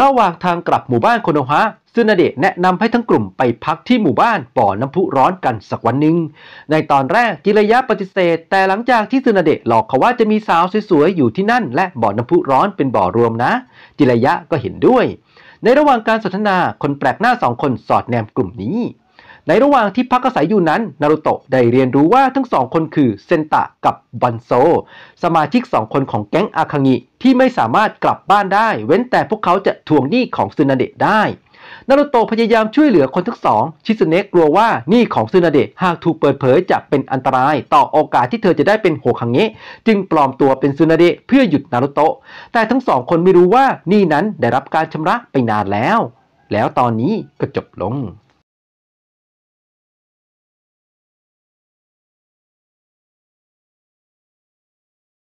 ระหว่างทางกลับหมู่บ้านโคโนฮะ ซึนาเดะแนะนำให้ทั้งกลุ่มไปพักที่หมู่บ้านป่อน้ำพุร้อนกันสักวันหนึ่งในตอนแรกจิระยะปฏิเสธ แต่หลังจากที่ซึนาเดะหลอกเขาว่าจะมีสาวสวยๆ อยู่ที่นั่นและบ่อน้ำพุร้อนเป็นบ่อรวมนะ จิระยะก็เห็นด้วย ในระหว่างการสนทนาคนแปลกหน้าสองคนสอดแนมกลุ่มนี้ในระหว่างที่พักอาศัยอยู่นั้น นารุโตะได้เรียนรู้ว่าทั้งสองคนคือเซนตะกับบันโซ สมาชิกสองคนของแก๊งอาคังิ ที่ไม่สามารถกลับบ้านได้ เว้นแต่พวกเขาจะทวงหนี้ของซึนาเดะได้ นารุโตะพยายามช่วยเหลือคนทั้งสอง ชิสเนะกลัวว่าหนี้ของซึนาเดะหากถูกเปิดเผยจะเป็นอันตราย ต่อโอกาสที่เธอจะได้เป็นโวคังเงะจึงปลอมตัวเป็นซึนาเดะเพื่อหยุดนารุโตะ แต่ทั้งสองคนไม่รู้ว่าหนี้นั้นได้รับการชำระไปนานแล้ว แล้วตอนนี้ก็จบลง